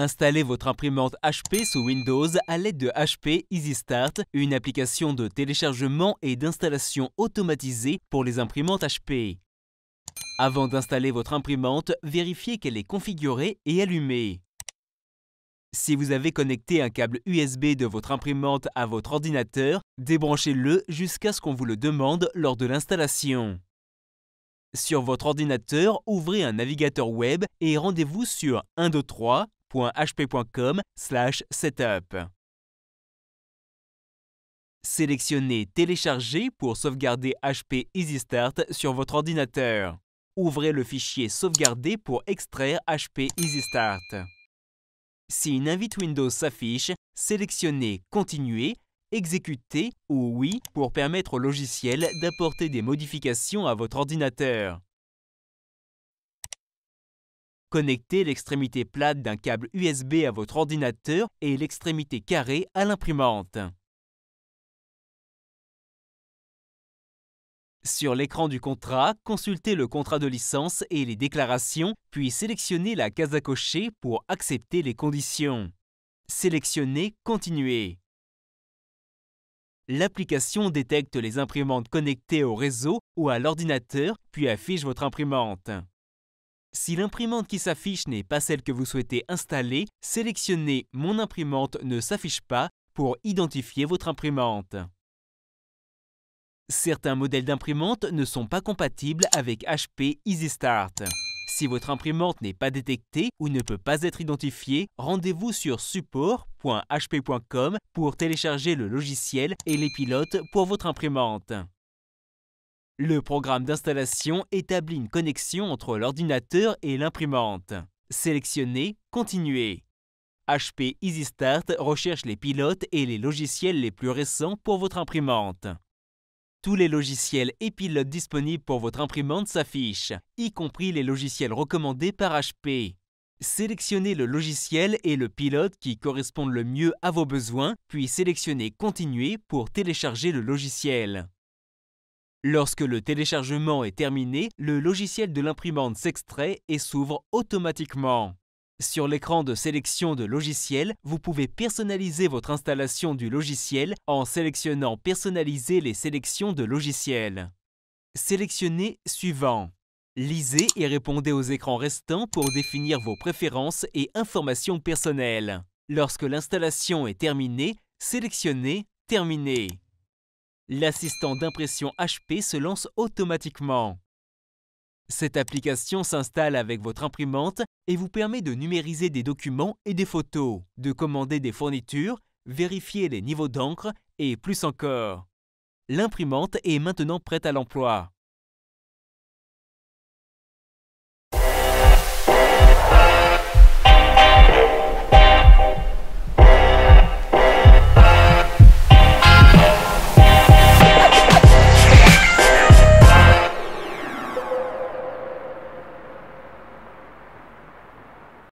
Installez votre imprimante HP sous Windows à l'aide de HP Easy Start, une application de téléchargement et d'installation automatisée pour les imprimantes HP. Avant d'installer votre imprimante, vérifiez qu'elle est configurée et allumée. Si vous avez connecté un câble USB de votre imprimante à votre ordinateur, débranchez-le jusqu'à ce qu'on vous le demande lors de l'installation. Sur votre ordinateur, ouvrez un navigateur web et rendez-vous sur 123 hpcom setup Sélectionnez Télécharger pour sauvegarder HP Easy Start sur votre ordinateur. Ouvrez le fichier Sauvegarder pour extraire HP Easy Start. Si une invite Windows s'affiche, sélectionnez Continuer, Exécuter ou Oui pour permettre au logiciel d'apporter des modifications à votre ordinateur. Connectez l'extrémité plate d'un câble USB à votre ordinateur et l'extrémité carrée à l'imprimante. Sur l'écran du contrat, consultez le contrat de licence et les déclarations, puis sélectionnez la case à cocher pour accepter les conditions. Sélectionnez Continuer. L'application détecte les imprimantes connectées au réseau ou à l'ordinateur, puis affiche votre imprimante. Si l'imprimante qui s'affiche n'est pas celle que vous souhaitez installer, sélectionnez Mon imprimante ne s'affiche pas pour identifier votre imprimante. Certains modèles d'imprimantes ne sont pas compatibles avec HP Start. Si votre imprimante n'est pas détectée ou ne peut pas être identifiée, rendez-vous sur support.hp.com pour télécharger le logiciel et les pilotes pour votre imprimante. Le programme d'installation établit une connexion entre l'ordinateur et l'imprimante. Sélectionnez « Continuer ». HP Start recherche les pilotes et les logiciels les plus récents pour votre imprimante. Tous les logiciels et pilotes disponibles pour votre imprimante s'affichent, y compris les logiciels recommandés par HP. Sélectionnez le logiciel et le pilote qui correspondent le mieux à vos besoins, puis sélectionnez Continuer pour télécharger le logiciel. Lorsque le téléchargement est terminé, le logiciel de l'imprimante s'extrait et s'ouvre automatiquement. Sur l'écran de sélection de logiciel, vous pouvez personnaliser votre installation du logiciel en sélectionnant Personnaliser les sélections de logiciels. Sélectionnez Suivant. Lisez et répondez aux écrans restants pour définir vos préférences et informations personnelles. Lorsque l'installation est terminée, sélectionnez Terminer l'assistant d'impression HP se lance automatiquement. Cette application s'installe avec votre imprimante et vous permet de numériser des documents et des photos, de commander des fournitures, vérifier les niveaux d'encre et plus encore. L'imprimante est maintenant prête à l'emploi.